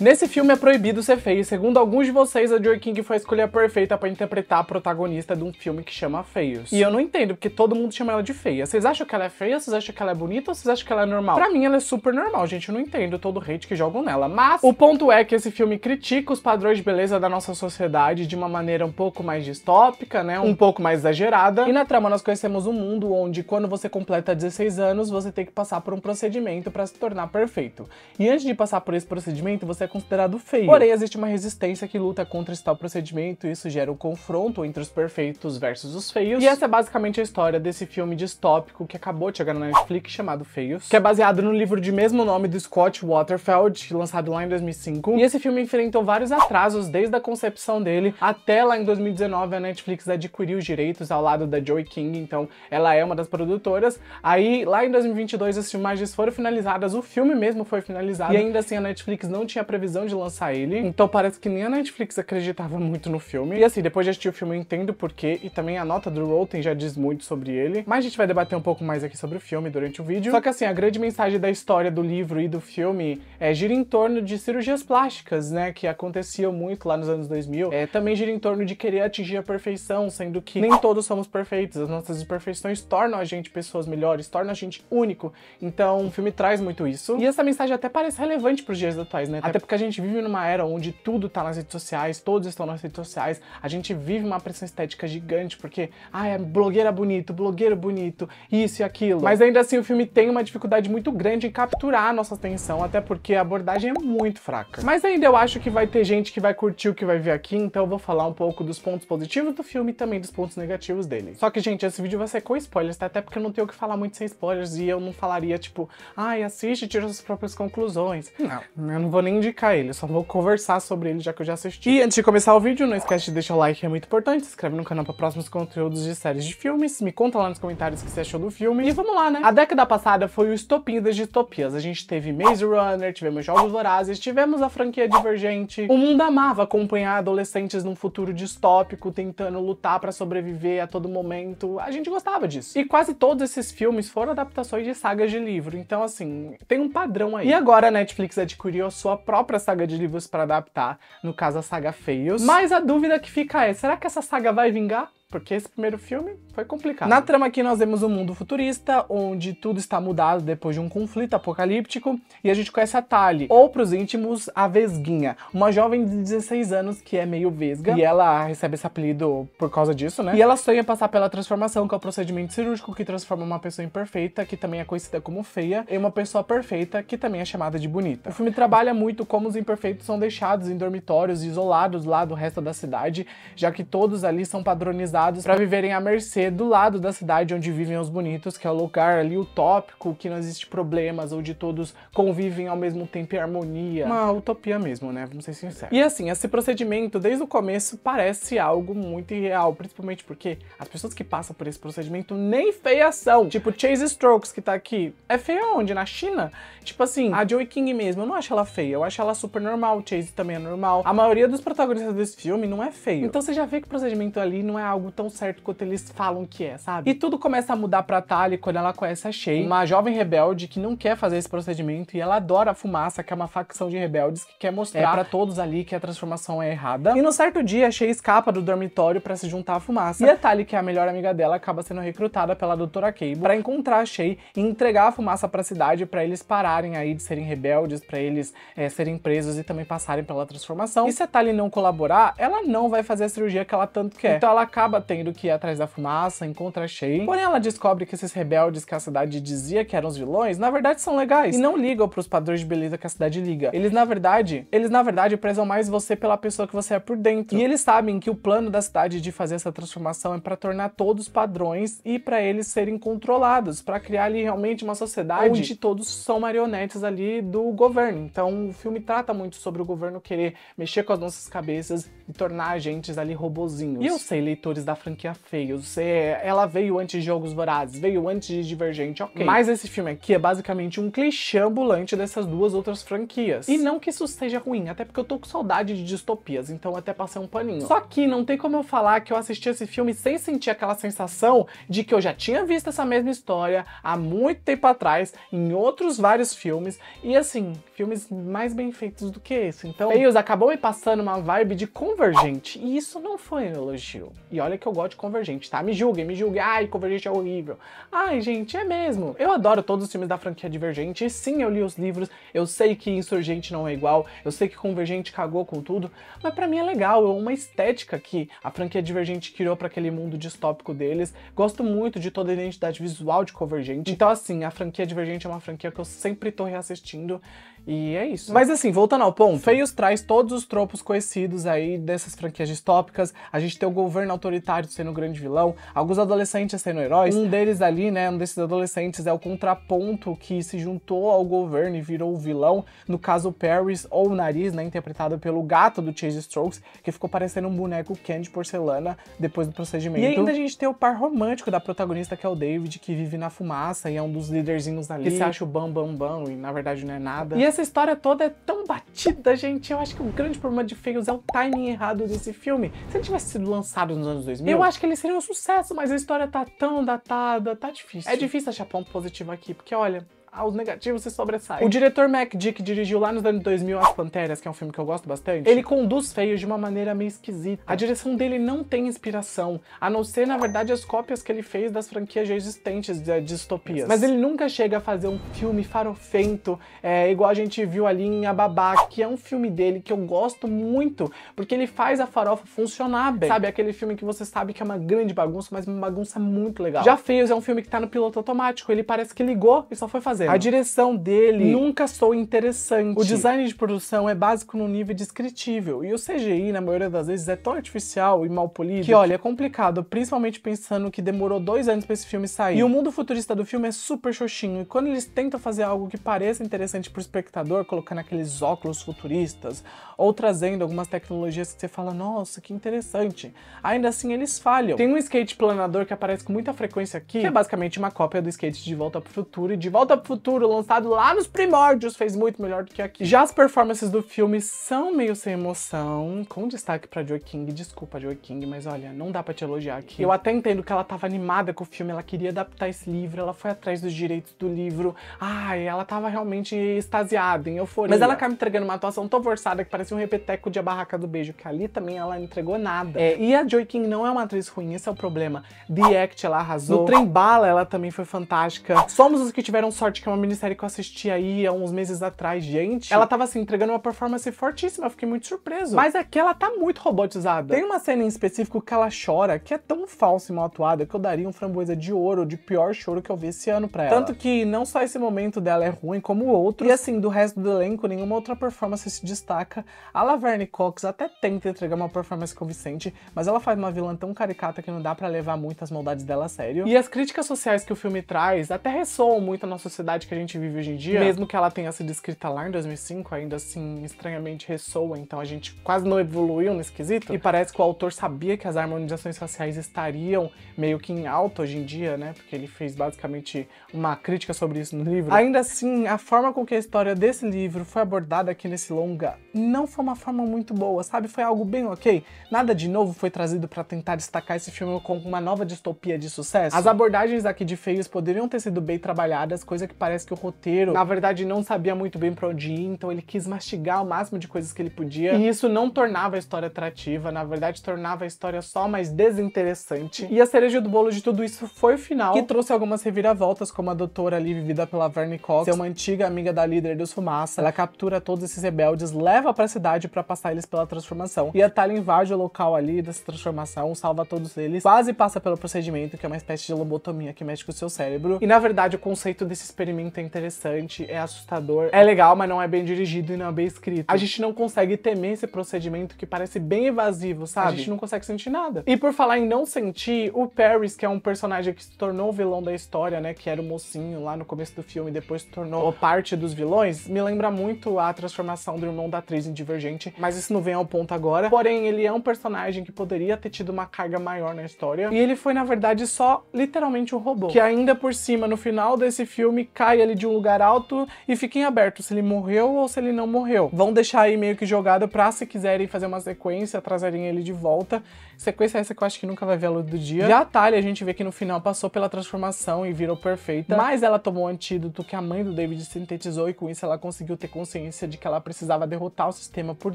Nesse filme é proibido ser feio, e segundo alguns de vocês, a Joy King foi a escolha perfeita para interpretar a protagonista de um filme que chama Feios. E eu não entendo, porque todo mundo chama ela de feia. Vocês acham que ela é feia? Vocês acham que ela é bonita? Ou vocês acham que ela é normal? Pra mim, ela é super normal, gente. Eu não entendo todo o hate que jogam nela. Mas o ponto é que esse filme critica os padrões de beleza da nossa sociedade de uma maneira um pouco mais distópica, né? Um pouco mais exagerada. E na trama nós conhecemos um mundo onde quando você completa 16 anos, você tem que passar por um procedimento para se tornar perfeito. E antes de passar por esse procedimento, você é considerado feio. Porém, existe uma resistência que luta contra esse tal procedimento e isso gera um confronto entre os perfeitos versus os feios. E essa é basicamente a história desse filme distópico que acabou de chegar na Netflix chamado Feios, que é baseado no livro de mesmo nome do Scott Waterfeld, lançado lá em 2005. E esse filme enfrentou vários atrasos desde a concepção dele até lá em 2019 a Netflix adquiriu os direitos ao lado da Joy King, então ela é uma das produtoras. Aí lá em 2022 as filmagens foram finalizadas, o filme mesmo foi finalizado e ainda assim a Netflix não tinha previsto previsão de lançar ele, então parece que nem a Netflix acreditava muito no filme. E assim, depois de assistir o filme eu entendo porquê, e também a nota do Rotten já diz muito sobre ele, mas a gente vai debater um pouco mais aqui sobre o filme durante o vídeo. Só que assim, a grande mensagem da história do livro e do filme é, gira em torno de cirurgias plásticas, né, que aconteciam muito lá nos anos 2000. É, também gira em torno de querer atingir a perfeição, sendo que nem todos somos perfeitos, as nossas imperfeições tornam a gente pessoas melhores, tornam a gente único. Então, o filme traz muito isso. E essa mensagem até parece relevante pros dias atuais, né? Até, porque a gente vive numa era onde tudo tá nas redes sociais, todos estão nas redes sociais, a gente vive uma pressão estética gigante, porque, ah, é blogueira bonito, blogueiro bonito, isso e aquilo. Mas ainda assim, o filme tem uma dificuldade muito grande em capturar a nossa atenção, até porque a abordagem é muito fraca. Mas ainda eu acho que vai ter gente que vai curtir o que vai ver aqui, então eu vou falar um pouco dos pontos positivos do filme e também dos pontos negativos dele. Só que, gente, esse vídeo vai ser com spoilers, tá? Até porque eu não tenho o que falar muito sem spoilers e eu não falaria, tipo, ai, assiste e tira suas próprias conclusões. Não, eu não vou nem indicar ele, só vou conversar sobre ele já que eu já assisti. E antes de começar o vídeo, não esquece de deixar o like, é muito importante, se inscreve no canal para próximos conteúdos de séries de filmes, me conta lá nos comentários o que você achou do filme. E vamos lá, né? A década passada foi o estopim das distopias. A gente teve Maze Runner, tivemos Jogos Vorazes, tivemos a franquia Divergente. O mundo amava acompanhar adolescentes num futuro distópico, tentando lutar para sobreviver a todo momento. A gente gostava disso. E quase todos esses filmes foram adaptações de sagas de livro, então assim, tem um padrão aí. E agora a Netflix adquiriu a sua própria própria saga de livros para adaptar, no caso a saga Fails. Mas a dúvida que fica é, será que essa saga vai vingar? porque esse primeiro filme foi complicado. Na trama aqui nós vemos um mundo futurista, onde tudo está mudado depois de um conflito apocalíptico, e a gente conhece a Tali, ou pros íntimos, a Vesguinha, uma jovem de 16 anos que é meio vesga, e ela recebe esse apelido por causa disso, né? E ela sonha passar pela transformação, que é o procedimento cirúrgico que transforma uma pessoa imperfeita, que também é conhecida como feia, em uma pessoa perfeita, que também é chamada de bonita. O filme trabalha muito como os imperfeitos são deixados em dormitórios isolados lá do resto da cidade, já que todos ali são padronizados para viverem à mercê do lado da cidade onde vivem os bonitos, que é o lugar ali utópico, que não existe problemas, onde todos convivem ao mesmo tempo em harmonia. Uma utopia mesmo, né? Vamos ser sinceros. E assim, esse procedimento, desde o começo, parece algo muito irreal, principalmente porque as pessoas que passam por esse procedimento nem feias são. Tipo, Chase Strokes, que tá aqui, é feia onde? Na China? Tipo assim, a Joey King mesmo, eu não acho ela feia, eu acho ela super normal, Chase também é normal. A maioria dos protagonistas desse filme não é feio. Então você já vê que o procedimento ali não é algo algo tão certo quanto eles falam que é, sabe? E tudo começa a mudar pra Tali quando ela conhece a Shay, uma jovem rebelde que não quer fazer esse procedimento e ela adora a fumaça, que é uma facção de rebeldes que quer mostrar é para todos ali que a transformação é errada. E no certo dia, a Shay escapa do dormitório para se juntar à fumaça. E a Tali, que é a melhor amiga dela, acaba sendo recrutada pela Doutora Cable para encontrar a Shay e entregar a fumaça para a cidade para eles pararem aí de serem rebeldes, para eles é, serem presos e também passarem pela transformação. E se a Tali não colaborar, ela não vai fazer a cirurgia que ela tanto quer. Então ela acaba tendo que ir atrás da fumaça, encontra Shay. Porém, ela descobre que esses rebeldes que a cidade dizia que eram os vilões, na verdade são legais. E não ligam pros padrões de beleza que a cidade liga. Eles, na verdade, eles na verdade prezam mais você pela pessoa que você é por dentro. E eles sabem que o plano da cidade de fazer essa transformação é para tornar todos padrões e para eles serem controlados, para criar ali realmente uma sociedade onde todos são marionetes ali do governo. Então, o filme trata muito sobre o governo querer mexer com as nossas cabeças e tornar agentes ali robozinhos. E eu sei, leitores da franquia Fails. ela veio antes de Jogos Vorazes, veio antes de Divergente, ok. Mas esse filme aqui é basicamente um clichê ambulante dessas duas outras franquias. E não que isso seja ruim, até porque eu tô com saudade de distopias, então até passei um paninho. Só que não tem como eu falar que eu assisti esse filme sem sentir aquela sensação de que eu já tinha visto essa mesma história há muito tempo atrás, em outros vários filmes, e assim, filmes mais bem feitos do que esse. Então, Fails acabou me passando uma vibe de convergente, e isso não foi um elogio. E olha olha que eu gosto de Convergente, tá? Me julguem, me julguem. Ai, Convergente é horrível. Ai, gente, é mesmo. Eu adoro todos os filmes da franquia Divergente. E sim, eu li os livros. Eu sei que Insurgente não é igual. Eu sei que Convergente cagou com tudo. Mas para mim é legal. É uma estética que a franquia Divergente criou para aquele mundo distópico deles. Gosto muito de toda a identidade visual de Convergente. Então, assim, a franquia Divergente é uma franquia que eu sempre tô reassistindo. E é isso. Mas assim, voltando ao ponto, Feios traz todos os tropos conhecidos aí dessas franquias distópicas. A gente tem o governo autoritário sendo o grande vilão, alguns adolescentes sendo heróis. Hum. Um deles ali, né, um desses adolescentes é o contraponto que se juntou ao governo e virou o vilão. No caso, Paris, ou o Nariz, né, interpretado pelo gato do Chase Strokes, que ficou parecendo um boneco Ken de porcelana depois do procedimento. E ainda a gente tem o par romântico da protagonista, que é o David, que vive na fumaça e é um dos liderzinhos ali. Que se acha o bam bam bam e na verdade não é nada. E essa história toda é tão batida, gente. Eu acho que o grande problema de Feios é o timing errado desse filme. Se ele tivesse sido lançado nos anos 2000, eu acho que ele seria um sucesso, mas a história tá tão datada, tá difícil. É difícil achar ponto positivo aqui, porque olha, aos negativos se sobressaem. O diretor Mac Dick, que dirigiu lá nos anos 2000 As Panteras, que é um filme que eu gosto bastante, ele conduz feios de uma maneira meio esquisita. A direção dele não tem inspiração, a não ser, na verdade, as cópias que ele fez das franquias já existentes de eh, distopias. Mas ele nunca chega a fazer um filme farofento, é, igual a gente viu ali em Ababá, que é um filme dele que eu gosto muito, porque ele faz a farofa funcionar bem. Sabe, aquele filme que você sabe que é uma grande bagunça, mas uma bagunça muito legal. Já Feios é um filme que tá no piloto automático, ele parece que ligou e só foi fazer fazendo. A direção dele nunca sou interessante. O design de produção é básico no nível descritível. E o CGI, na maioria das vezes, é tão artificial e mal polido que, olha, é complicado, principalmente pensando que demorou dois anos pra esse filme sair. E o mundo futurista do filme é super xoxinho. E quando eles tentam fazer algo que pareça interessante pro espectador, colocando aqueles óculos futuristas ou trazendo algumas tecnologias que você fala, nossa, que interessante. Ainda assim, eles falham. Tem um skate planador que aparece com muita frequência aqui, que é basicamente uma cópia do skate de Volta pro Futuro e de Volta pro Futuro, lançado lá nos primórdios, fez muito melhor do que aqui. Já as performances do filme são meio sem emoção, com destaque pra Joy King. Desculpa, Joy King, mas olha, não dá pra te elogiar aqui. Eu até entendo que ela tava animada com o filme, ela queria adaptar esse livro, ela foi atrás dos direitos do livro. Ai, ela tava realmente extasiada, em euforia. Mas ela acaba entregando uma atuação tão forçada que parece um repeteco de A Barraca do Beijo, que ali também ela não entregou nada. É, e a Joy King não é uma atriz ruim, esse é o problema. The Act, ela arrasou. No Trem Bala, ela também foi fantástica. Somos os que tiveram sorte que é uma minissérie que eu assisti aí há uns meses atrás, gente. Ela tava assim, entregando uma performance fortíssima, eu fiquei muito surpreso. Mas aqui é ela tá muito robotizada. Tem uma cena em específico que ela chora, que é tão falsa e mal atuada que eu daria um framboesa de ouro, de pior choro que eu vi esse ano pra ela. Tanto que não só esse momento dela é ruim, como outro. E assim, do resto do elenco, nenhuma outra performance se destaca. A Laverne Cox até tenta entregar uma performance convincente, mas ela faz uma vilã tão caricata que não dá para levar muito as maldades dela a sério. E as críticas sociais que o filme traz até ressoam muito na sociedade sociedade que a gente vive hoje em dia, mesmo que ela tenha sido escrita lá em 2005, ainda assim estranhamente ressoa, então a gente quase não evoluiu nesse quesito. E parece que o autor sabia que as harmonizações faciais estariam meio que em alta hoje em dia, né? Porque ele fez basicamente uma crítica sobre isso no livro. Ainda assim, a forma com que a história desse livro foi abordada aqui nesse longa não foi uma forma muito boa, sabe? Foi algo bem ok. Nada de novo foi trazido para tentar destacar esse filme como uma nova distopia de sucesso. As abordagens aqui de feios poderiam ter sido bem trabalhadas, coisa que parece que o roteiro, na verdade, não sabia muito bem para onde ir, então ele quis mastigar o máximo de coisas que ele podia. E isso não tornava a história atrativa, na verdade, tornava a história só mais desinteressante. E a cereja do bolo de tudo isso foi o final, que trouxe algumas reviravoltas, como a doutora ali, vivida pela Verne Cox, ser uma antiga amiga da líder dos Fumaça. Ela captura todos esses rebeldes, leva para a cidade para passar eles pela transformação. E a Thalia invade o local ali dessa transformação, salva todos eles, quase passa pelo procedimento, que é uma espécie de lobotomia que mexe com o seu cérebro. E na verdade, o conceito desse experimento experimento tá é interessante, é assustador, é legal, mas não é bem dirigido e não é bem escrito. A gente não consegue temer esse procedimento que parece bem evasivo, sabe? A gente não consegue sentir nada. E por falar em não sentir, o Paris, que é um personagem que se tornou o vilão da história, né? Que era o mocinho lá no começo do filme e depois se tornou parte dos vilões, me lembra muito a transformação do irmão da atriz em Divergente, mas isso não vem ao ponto agora. Porém, ele é um personagem que poderia ter tido uma carga maior na história. E ele foi, na verdade, só literalmente um robô. Que ainda por cima, no final desse filme, cai ele de um lugar alto e fiquem em aberto se ele morreu ou se ele não morreu. Vão deixar aí meio que jogado pra se quiserem fazer uma sequência, trazerem ele de volta. Sequência é essa que eu acho que nunca vai ver a luz do dia. Já a tá Talia, a gente vê que no final passou pela transformação e virou perfeita, mas ela tomou um antídoto que a mãe do David sintetizou e com isso ela conseguiu ter consciência de que ela precisava derrotar o sistema por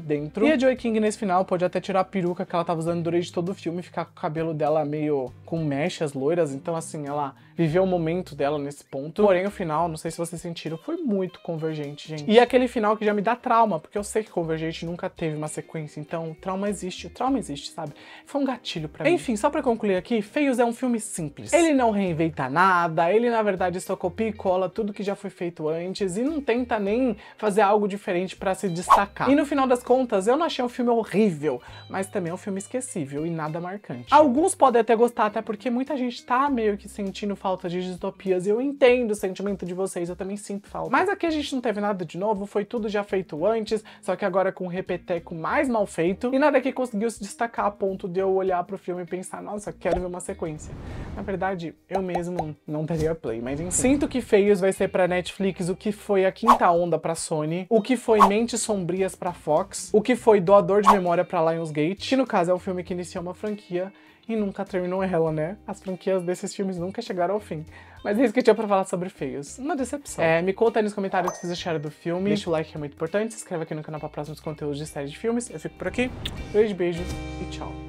dentro. E a Joy King nesse final pode até tirar a peruca que ela tava usando durante todo o filme e ficar com o cabelo dela meio com mechas loiras, então assim, ela viveu o momento dela nesse ponto. Porém, o final, não sei se vocês sentiram, foi muito convergente, gente. E aquele final que já me dá trauma, porque eu sei que convergente nunca teve uma sequência, então trauma existe, o trauma existe, sabe? Foi foi um gatilho pra mim. Enfim, só para concluir aqui, Feios é um filme simples. Ele não reinventa nada, ele na verdade só copia e cola tudo que já foi feito antes e não tenta nem fazer algo diferente para se destacar. E no final das contas, eu não achei um filme horrível, mas também é um filme esquecível e nada marcante. Alguns podem até gostar, até porque muita gente tá meio que sentindo falta de distopias e eu entendo o sentimento de vocês, eu também sinto falta. Mas aqui a gente não teve nada de novo, foi tudo já feito antes, só que agora com um repeteco mais mal feito e nada que conseguiu se destacar a ponto de eu eu olhar pro filme e pensar, nossa, quero ver uma sequência. Na verdade, eu mesmo não teria play, mas enfim. Sinto que Feios vai ser pra Netflix o que foi a quinta onda pra Sony, o que foi Mentes Sombrias pra Fox, o que foi Doador de Memória pra Lionsgate, que no caso é o filme que iniciou uma franquia e nunca terminou ela, né? As franquias desses filmes nunca chegaram ao fim. Mas é isso que eu tinha pra falar sobre feios. Uma decepção. É, me conta aí nos comentários o que vocês acharam do filme. Deixa o like que é muito importante. Se inscreva aqui no canal pra próximos conteúdos de série de filmes. Eu fico por aqui. Beijo, beijo e tchau.